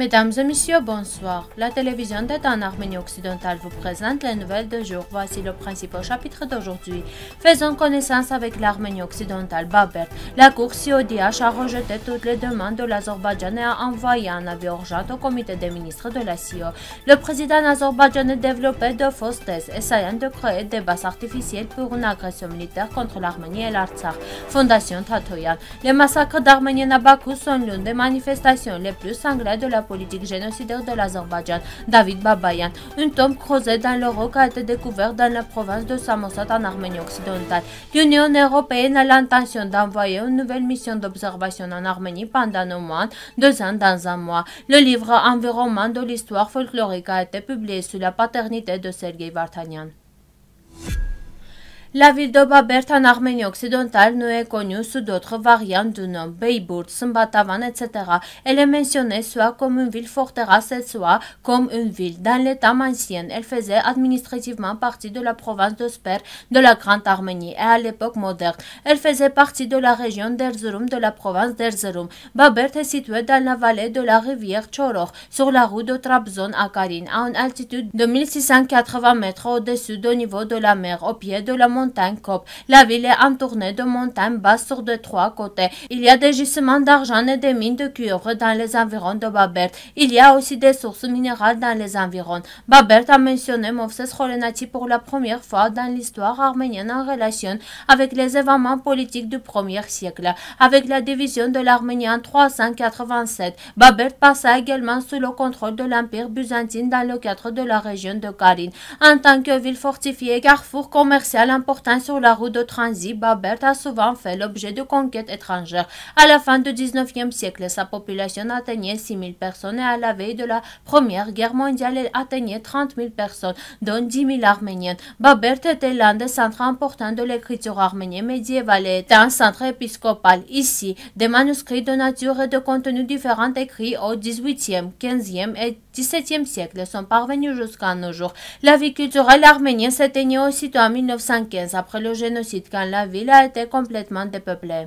Mesdames et messieurs, bonsoir. La télévision d'État en Arménie occidentale vous présente les nouvelles de jour. Voici le principal chapitre d'aujourd'hui. Faisons connaissance avec l'Arménie occidentale. Babert, la Cour CODH a rejeté toutes les demandes de l'Azerbaïdjan et a envoyé un avis urgent au comité des ministres de la CIO. Le président azerbaïdjanais développé de fausses thèses, essayant de créer des bases artificielles pour une agression militaire contre l'Arménie et l'Artsakh. Fondation Tatoyan. Les massacres d'Arménie à Bakou sont l'une des manifestations les plus sanglantes de la politique génocidaire de l'Azerbaïdjan, David Babayan. Une tombe creusée dans le roc a été découverte dans la province de Samosat en Arménie occidentale. L'Union européenne a l'intention d'envoyer une nouvelle mission d'observation en Arménie pendant au moins deux ans dans un mois. Le livre Environnement de l'histoire folklorique a été publié sous la paternité de Sergei Vartanian. La ville de Babert en Arménie occidentale ne est connue sous d'autres variantes du nom Beybourg, Smbatavan, etc. Elle est mentionnée soit comme une ville forteresse, soit comme une ville. Dans l'état ancien, elle faisait administrativement partie de la province de Sper de la Grande Arménie et à l'époque moderne, elle faisait partie de la région d'Erzurum de la province d'Erzurum. Babert est située dans la vallée de la rivière Choror, sur la route de Trabzon à Karine, à une altitude de 1680 mètres au-dessus du niveau de la mer, au pied de la montagne la ville est entournée de montagnes basses sur de trois côtés. Il y a des gisements d'argent et des mines de cuivre dans les environs de Babert. Il y a aussi des sources minérales dans les environs. Babert a mentionné Movses Rolenati pour la première fois dans l'histoire arménienne en relation avec les événements politiques du premier siècle. Avec la division de l'Arménie en 387, Babert passa également sous le contrôle de l'Empire byzantin dans le cadre de la région de Karine. En tant que ville fortifiée, carrefour commercial important, sur la route de transit, Babert a souvent fait l'objet de conquêtes étrangères. À la fin du 19e siècle, sa population atteignait 6 000 personnes et à la veille de la Première Guerre mondiale, elle atteignait 30 000 personnes, dont 10 000 Arméniennes. Babert était l'un des centres importants de l'écriture arménienne médiévale et était un centre épiscopal. Ici, des manuscrits de nature et de contenu différents écrits au 18e, 15e et 17e siècle sont parvenus jusqu'à nos jours. La vie culturelle arménienne s'éteignait aussitôt en 1915 après le génocide, quand la ville a été complètement dépeuplée.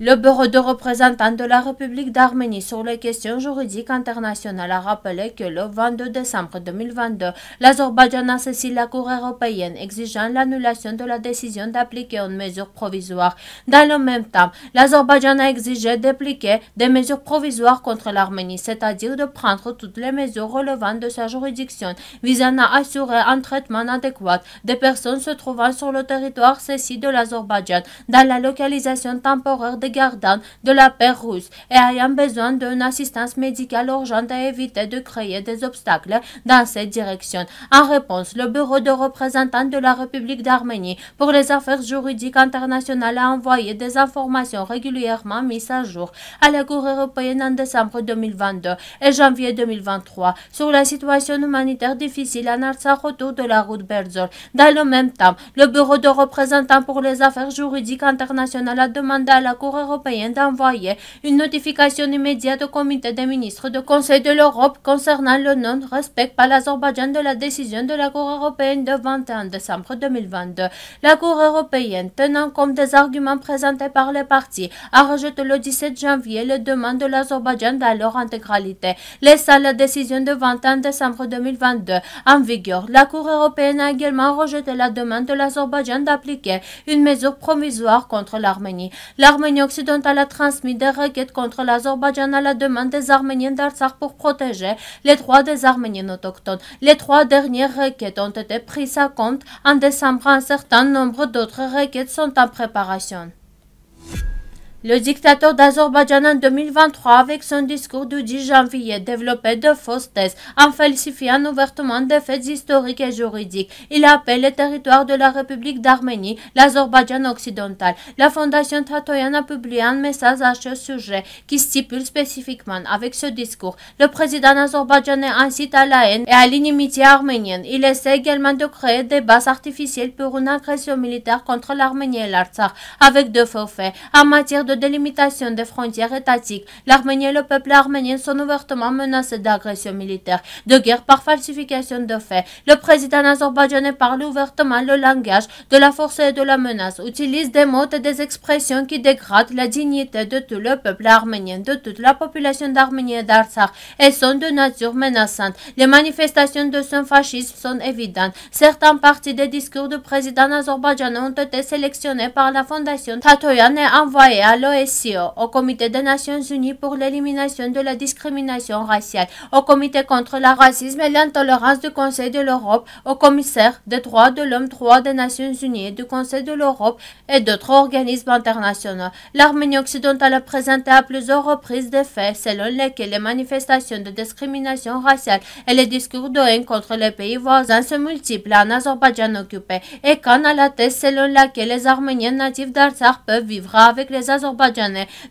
Le bureau de représentants de la République d'Arménie sur les questions juridiques internationales a rappelé que le 22 décembre 2022, l'Azerbaïdjan a cessé la Cour européenne exigeant l'annulation de la décision d'appliquer une mesure provisoire. Dans le même temps, l'Azerbaïdjan a exigé d'appliquer des mesures provisoires contre l'Arménie, c'est-à-dire de prendre toutes les mesures relevant de sa juridiction visant à assurer un traitement adéquat des personnes se trouvant sur le territoire saisi de l'Azerbaïdjan dans la localisation temporaire des gardant de la paix russe et ayant besoin d'une assistance médicale urgente à éviter de créer des obstacles dans cette direction. En réponse, le Bureau de représentants de la République d'Arménie pour les affaires juridiques internationales a envoyé des informations régulièrement mises à jour à la Cour européenne en décembre 2022 et janvier 2023 sur la situation humanitaire difficile en Artsakh autour de la route Berzor. Dans le même temps, le Bureau de représentants pour les affaires juridiques internationales a demandé à la Cour européenne d'envoyer une notification immédiate au comité des ministres du Conseil de l'Europe concernant le non-respect par l'Azerbaïdjan de la décision de la Cour européenne de 21 décembre 2022. La Cour européenne, tenant compte des arguments présentés par les partis, a rejeté le 17 janvier les demandes de l'Azerbaïdjan dans leur intégralité, laissant la décision de 21 décembre 2022 en vigueur. La Cour européenne a également rejeté la demande de l'Azerbaïdjan d'appliquer une mesure provisoire contre l'Arménie. L'Arménie Occidental a transmis des requêtes contre l'Azerbaïdjan à la demande des Arméniens d'Artsakh pour protéger les droits des Arméniens autochtones. Les trois dernières requêtes ont été prises à compte en décembre. Un certain nombre d'autres requêtes sont en préparation. Le dictateur d'Azerbaïdjan en 2023, avec son discours du 10 janvier, développait de fausses thèses en falsifiant ouvertement des faits historiques et juridiques. Il appelle les territoires de la République d'Arménie l'Azerbaïdjan occidental. La Fondation Tatoyan a publié un message à ce sujet qui stipule spécifiquement avec ce discours. Le président azerbaïdjanais incite à la haine et à l'inimitié arménienne. Il essaie également de créer des bases artificielles pour une agression militaire contre l'Arménie et l'Artsakh avec de faux faits en matière de délimitation des frontières étatiques. L'Arménie et le peuple arménien sont ouvertement menacés d'agression militaire, de guerre par falsification de faits. Le président azerbaïdjanais parle ouvertement le langage de la force et de la menace, utilise des mots et des expressions qui dégradent la dignité de tout le peuple arménien, de toute la population d'Arménie et d'Artsakh, et sont de nature menaçante. Les manifestations de son fascisme sont évidentes. Certains parties des discours du président azerbaïdjanais ont été sélectionnés par la fondation Tatoyan et envoyés à l'OSCE, au Comité des Nations Unies pour l'élimination de la discrimination raciale, au Comité contre le racisme et l'intolérance du Conseil de l'Europe, au commissaire des droits de l'homme droits des Nations Unies, du Conseil de l'Europe et d'autres organismes internationaux. L'Arménie occidentale a présenté à plusieurs reprises des faits selon lesquels les manifestations de discrimination raciale et les discours de haine contre les pays voisins se multiplient en Azerbaïdjan occupé et qu'en à la selon laquelle les Arméniens natifs d'Artsakh peuvent vivre avec les Azerbaïdjans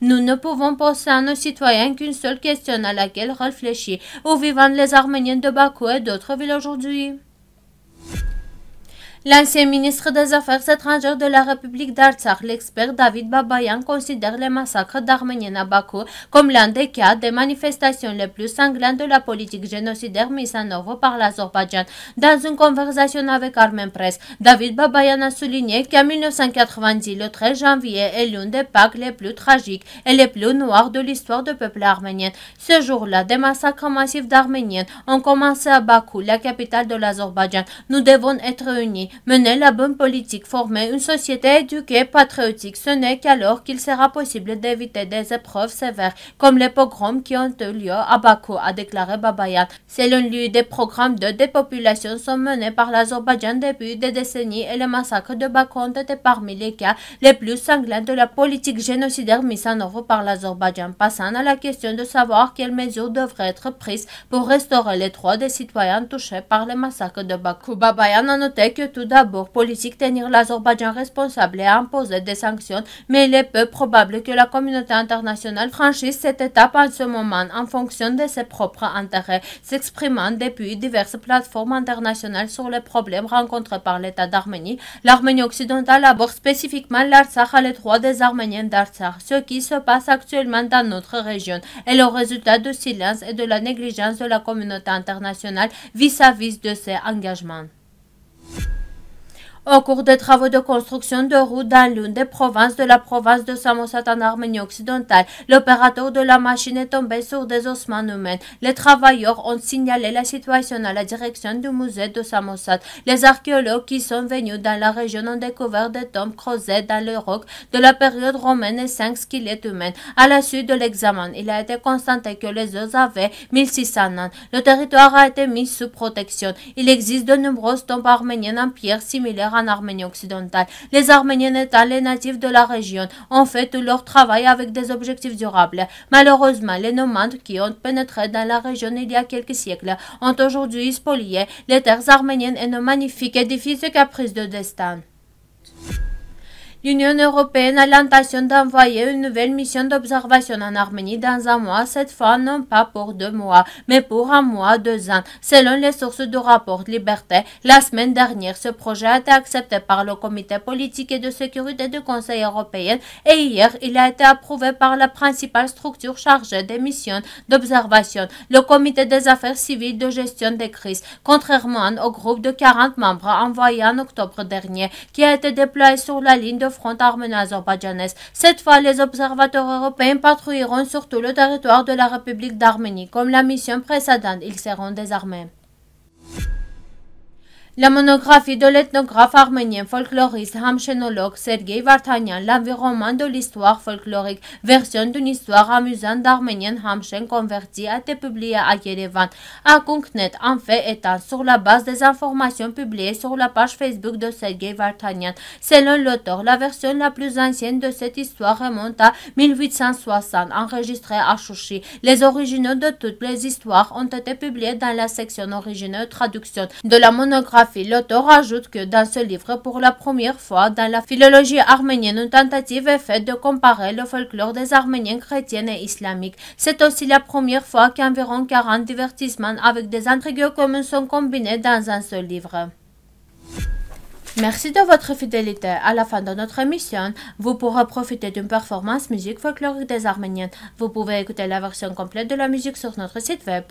nous ne pouvons poser à nos citoyens qu'une seule question à laquelle réfléchir. Où vivent les Arméniens de Bakou et d'autres villes aujourd'hui L'ancien ministre des Affaires étrangères de la République d'Artsakh, l'expert David Babayan, considère les massacres d'Arméniens à Bakou comme l'un des cas des manifestations les plus sanglantes de la politique génocidaire mise en œuvre par l'Azerbaïdjan. Dans une conversation avec Armen Press, David Babayan a souligné qu'en 1990, le 13 janvier est l'une des Pâques les plus tragiques et les plus noires de l'histoire du peuple arménien. Ce jour-là, des massacres massifs d'Arméniens ont commencé à Bakou, la capitale de l'Azerbaïdjan. Nous devons être unis mener la bonne politique, former une société éduquée, patriotique. Ce n'est qu'alors qu'il sera possible d'éviter des épreuves sévères, comme les pogroms qui ont eu lieu à Bakou, a déclaré Babayan. Selon lui, des programmes de dépopulation sont menés par l'Azerbaïdjan depuis des décennies et les massacres de Bakou ont été parmi les cas les plus sanglants de la politique génocidaire mise en œuvre par l'Azerbaïdjan. Passant à la question de savoir quelles mesures devraient être prises pour restaurer les droits des citoyens touchés par les massacres de Bakou, Babayan a noté que tout d'abord politique tenir l'Azerbaïdjan responsable et imposer des sanctions, mais il est peu probable que la communauté internationale franchisse cette étape en ce moment en fonction de ses propres intérêts, s'exprimant depuis diverses plateformes internationales sur les problèmes rencontrés par l'État d'Arménie. L'Arménie occidentale aborde spécifiquement l'Artsakh à l'étroit des Arméniens d'Artsakh, ce qui se passe actuellement dans notre région est le résultat du silence et de la négligence de la communauté internationale vis à -vis de ses engagements. Au cours des travaux de construction de routes dans l'une des provinces de la province de Samosat en Arménie occidentale, l'opérateur de la machine est tombé sur des ossements humains. Les travailleurs ont signalé la situation à la direction du musée de Samosat. Les archéologues qui sont venus dans la région ont découvert des tombes creusées dans le roc de la période romaine et cinq squelettes humains. À la suite de l'examen, il a été constaté que les os avaient 1600 ans. Le territoire a été mis sous protection. Il existe de nombreuses tombes arméniennes en pierre similaires en Arménie occidentale. Les Arméniens États, les natifs de la région, ont fait tout leur travail avec des objectifs durables. Malheureusement, les nomades qui ont pénétré dans la région il y a quelques siècles ont aujourd'hui spolié les terres arméniennes et nos magnifiques édifices caprices de destin. L'Union européenne a l'intention d'envoyer une nouvelle mission d'observation en Arménie dans un mois, cette fois non pas pour deux mois, mais pour un mois, deux ans, selon les sources du rapport Liberté. La semaine dernière, ce projet a été accepté par le Comité politique et de sécurité du Conseil européen et hier, il a été approuvé par la principale structure chargée des missions d'observation, le Comité des affaires civiles de gestion des crises, contrairement au groupe de 40 membres envoyé en octobre dernier, qui a été déployé sur la ligne de front arméno Cette fois, les observateurs européens patrouilleront surtout le territoire de la République d'Arménie, comme la mission précédente. Ils seront désarmés. La monographie de l'ethnographe arménien folkloriste hamchenologue, Sergei Vartanian, L'environnement de l'histoire folklorique, version d'une histoire amusante d'Arménien Hamchen converti, a été publiée à Yerevan. Kunknet, en fait étant sur la base des informations publiées sur la page Facebook de Sergei Vartanian. Selon l'auteur, la version la plus ancienne de cette histoire remonte à 1860, enregistrée à Chouchi. Les originaux de toutes les histoires ont été publiés dans la section originale traduction de la monographie l'auteur rajoute que dans ce livre, pour la première fois dans la philologie arménienne, une tentative est faite de comparer le folklore des Arméniens chrétiens et islamiques. C'est aussi la première fois qu'environ 40 divertissements avec des intrigues communes sont combinés dans un seul livre. Merci de votre fidélité. À la fin de notre émission, vous pourrez profiter d'une performance musique folklorique des Arméniens. Vous pouvez écouter la version complète de la musique sur notre site web.